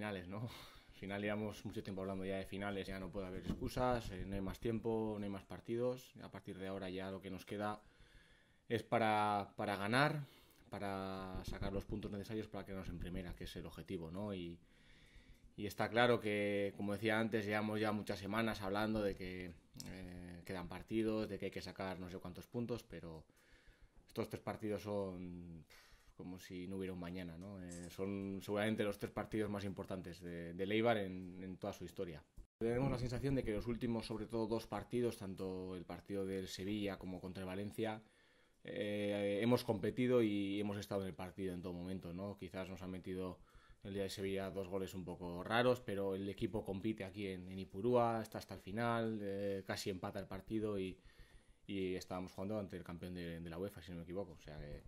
finales, ¿no? Al final llevamos mucho tiempo hablando ya de finales, ya no puede haber excusas, eh, no hay más tiempo, no hay más partidos. A partir de ahora ya lo que nos queda es para, para ganar, para sacar los puntos necesarios para quedarnos en primera, que es el objetivo, ¿no? Y, está claro que, como decía antes, llevamos ya muchas semanas hablando de que eh, quedan partidos, de que hay que sacar no sé cuántos puntos, pero estos tres partidos son como si no hubiera un mañana. ¿no? Eh, son seguramente los tres partidos más importantes de, de Leibar en, toda su historia. Tenemos la sensación de que los últimos, sobre todo dos partidos, tanto el partido del Sevilla como contra el Valencia, eh, hemos competido y hemos estado en el partido en todo momento, ¿no? Quizás nos han metido el día de Sevilla dos goles un poco raros, pero el equipo compite aquí en, en Ipurúa, está hasta el final, eh, casi empata el partido y, y estábamos jugando ante el campeón de, de, la UEFA, si no me equivoco. O sea que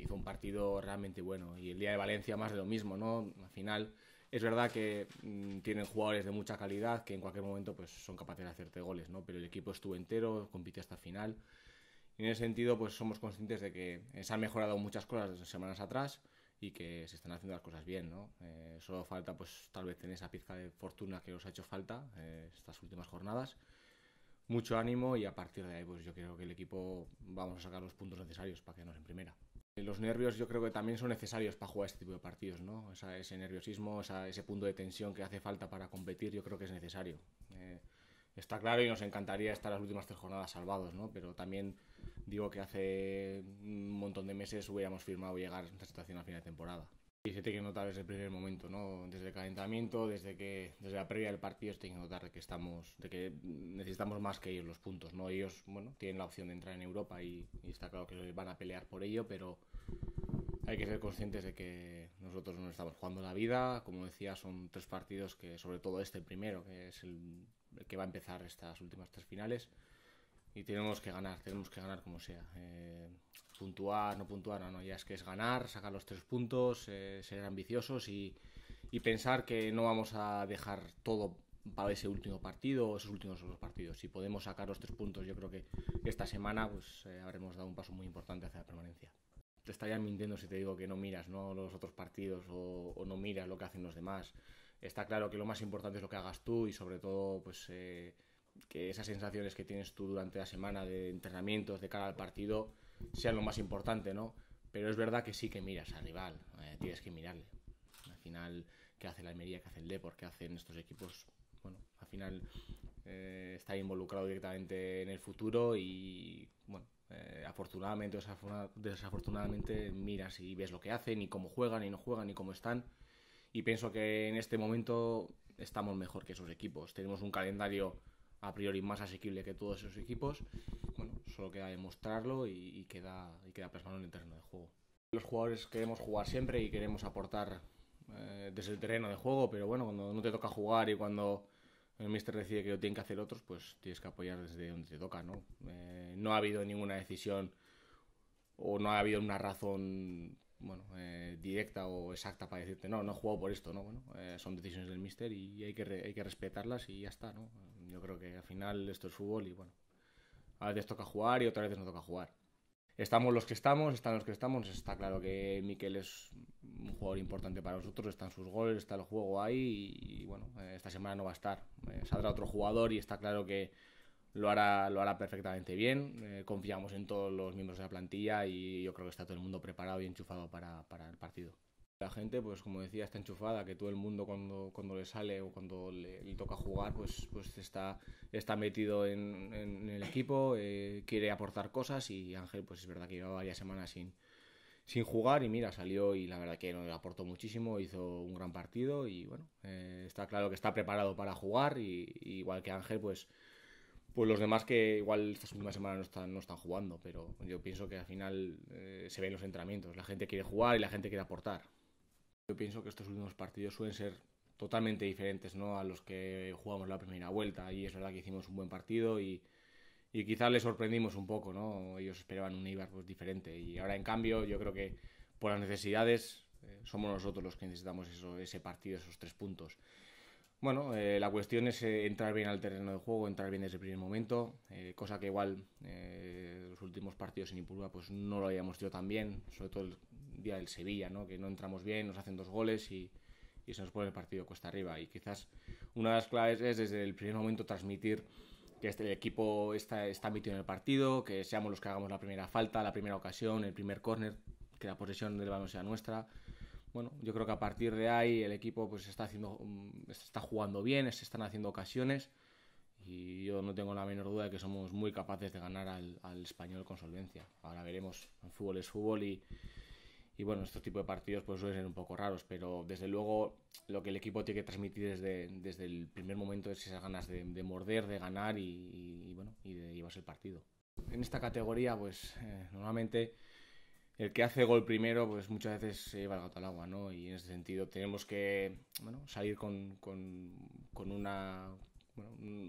hizo un partido realmente bueno. Y el día de Valencia más de lo mismo, ¿no? Al final es verdad que mm, tienen jugadores de mucha calidad que en cualquier momento pues son capaces de hacerte goles, ¿no? Pero el equipo estuvo entero, compitió hasta final. en ese sentido pues somos conscientes de que se han mejorado muchas cosas desde semanas atrás y que se están haciendo las cosas bien, ¿no? Eh, solo falta pues tal vez tener esa pizca de fortuna que os ha hecho falta eh, estas últimas jornadas mucho ánimo y a partir de ahí pues yo creo que el equipo vamos a sacar los puntos necesarios para quedarnos en primera. Eh, los nervios yo creo que también son necesarios para jugar este tipo de partidos, ¿no? ese nerviosismo, ese punto de tensión que hace falta para competir yo creo que es necesario. Eh, está claro y nos encantaría estar las últimas tres jornadas salvados, ¿no? Pero también digo que hace un montón de meses hubiéramos firmado llegar a esta situación a final de temporada. Y se tiene que notar desde el primer momento, ¿no? Desde el calentamiento, desde que desde la previa del partido se tiene que notar de que estamos, de que necesitamos más que ellos los puntos, ¿no? Ellos, bueno, tienen la opción de entrar en Europa y, y está claro que van a pelear por ello, pero hay que ser conscientes de que nosotros no estamos jugando la vida. Como decía, son tres partidos que, sobre todo este primero, que es el que va a empezar estas últimas tres finales, y tenemos que ganar, tenemos que ganar como sea. Eh, puntuar, no puntuar, no, ya es que es ganar, sacar los tres puntos, eh, ser ambiciosos y, y, pensar que no vamos a dejar todo para ese último partido o esos últimos dos partidos. Si podemos sacar los tres puntos, yo creo que esta semana pues eh, habremos dado un paso muy importante hacia la permanencia. Te estaría mintiendo si te digo que no miras ¿no? los otros partidos o, o no miras lo que hacen los demás. Está claro que lo más importante es lo que hagas tú y sobre todo pues que esas sensaciones que tienes tú durante la semana de entrenamientos, de cara al partido, sean lo más importante, ¿no? Pero es verdad que sí que miras al rival, eh, tienes que mirarle. Al final, ¿qué hace la Almería? ¿Qué hace el Depor? ¿Qué hacen estos equipos? Bueno, al final eh, está involucrado directamente en el futuro y, bueno, eh, afortunadamente o desafortunadamente miras y ves lo que hacen y cómo juegan y no juegan y cómo están. Y pienso que en este momento estamos mejor que esos equipos. Tenemos un calendario a priori más asequible que todos esos equipos. Bueno, solo queda demostrarlo y, queda, y queda plasmado en el terreno de juego. Los jugadores queremos jugar siempre y queremos aportar eh, desde el terreno de juego, pero bueno, cuando no te toca jugar y cuando el mister decide que lo tienen que hacer otros, pues tienes que apoyar desde donde te toca, ¿no? Eh, no ha habido ninguna decisión o no ha habido una razón bueno, eh, directa o exacta para decirte, no, no he jugado por esto, ¿no? Bueno, son decisiones del mister y hay que, hay que respetarlas y ya está, ¿no? yo creo que al final esto es fútbol y bueno, a veces toca jugar y otras veces no toca jugar. Estamos los que estamos, están los que estamos, está claro que Miquel es un jugador importante para nosotros, están sus goles, está el juego ahí y, bueno, eh, esta semana no va a estar. Eh, saldrá otro jugador y está claro que lo hará, lo hará perfectamente bien. Eh, confiamos en todos los miembros de la plantilla y yo creo que está todo el mundo preparado y enchufado para el partido. La gente, pues como decía, está enchufada, que todo el mundo cuando, cuando le sale o cuando le, toca jugar, pues, pues está, está metido en, el equipo, eh, quiere aportar cosas y Ángel, pues es verdad que llevaba varias semanas sin, sin jugar y mira, salió y la verdad que aportó muchísimo, hizo un gran partido y bueno, eh, está claro que está preparado para jugar y, igual que Ángel, pues pues los demás que igual estas últimas semanas no están, no están jugando, pero yo pienso que al final eh, se ven los entrenamientos. La gente quiere jugar y la gente quiere aportar. Yo pienso que estos últimos partidos suelen ser totalmente diferentes ¿no? a los que jugamos la primera vuelta. Y es verdad que hicimos un buen partido y, y quizás les sorprendimos un poco. ¿no? Ellos esperaban un Eibar pues, diferente. Y ahora, en cambio, yo creo que por las necesidades eh, somos nosotros los que necesitamos eso, ese partido, esos tres puntos. Bueno, eh, la cuestión es eh, entrar bien al terreno de juego, entrar bien desde el primer momento, cosa que igual los últimos partidos en Impulga pues no lo habíamos hecho tan bien, sobre todo el, día del Sevilla, ¿no? que no entramos bien, nos hacen dos goles y, se nos pone el partido cuesta arriba. Y quizás una de las claves es desde el primer momento transmitir que este, el equipo está, está metido en el partido, que seamos los que hagamos la primera falta, la primera ocasión, el primer córner, que la posesión del balón sea nuestra. Bueno, yo creo que a partir de ahí el equipo pues está haciendo mm, está jugando bien, se están haciendo ocasiones y yo no tengo la menor duda de que somos muy capaces de ganar al, español con solvencia. Ahora veremos, el fútbol es fútbol y, y bueno, estos tipos de partidos pues suelen ser un poco raros, pero desde luego lo que el equipo tiene que transmitir desde, desde el primer momento es esas ganas de, morder, de ganar y, bueno, y de llevarse el partido. En esta categoría pues eh, normalmente el que hace gol primero pues muchas veces se lleva el gato al agua, ¿no? Y en ese sentido tenemos que bueno, salir con, con, una,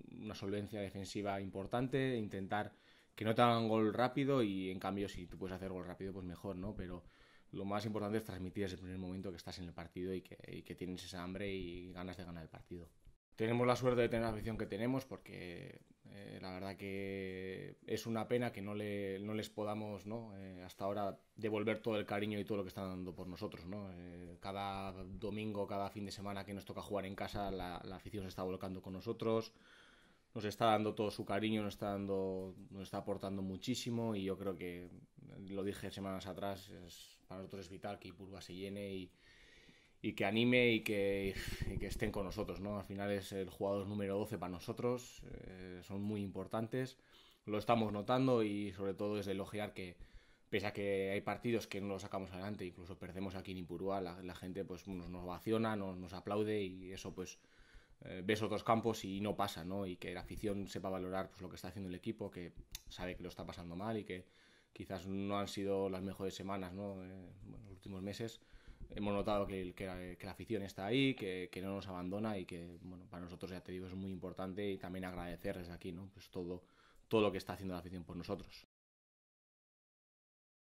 una solvencia defensiva importante, intentar que no te hagan gol rápido y en cambio si tú puedes hacer gol rápido pues mejor, ¿no? Pero lo más importante es transmitir el primer momento que estás en el partido y que, que, tienes esa hambre y ganas de ganar el partido. Tenemos la suerte de tener la afición que tenemos porque eh, la verdad que es una pena que no, le, no les podamos ¿no? Eh, hasta ahora devolver todo el cariño y todo lo que están dando por nosotros. ¿no? Eh, cada domingo, cada fin de semana que nos toca jugar en casa, la, la afición se está volcando con nosotros nos está dando todo su cariño, nos está dando, nos está aportando muchísimo y yo creo que lo dije semanas atrás, para nosotros es vital que Ipurba se llene y, que anime y que, estén con nosotros, ¿no? Al final es el jugador número 12 para nosotros, eh, son muy importantes, lo estamos notando y sobre todo es de elogiar que pese a que hay partidos que no los sacamos adelante, incluso perdemos aquí en Ipurúa, la, gente pues nos, nos vaciona, nos aplaude y eso pues eh, ves otros campos y no pasa, ¿no? Y que la afición sepa valorar pues, lo que está haciendo el equipo, que sabe que lo está pasando mal y que quizás no han sido las mejores semanas, ¿no? Eh, los últimos meses hemos notado que, la, afición está ahí, que, no nos abandona y que, bueno, para nosotros, ya te es muy importante y también agradecerles aquí, ¿no? Pues todo, todo lo que está haciendo la afición por nosotros.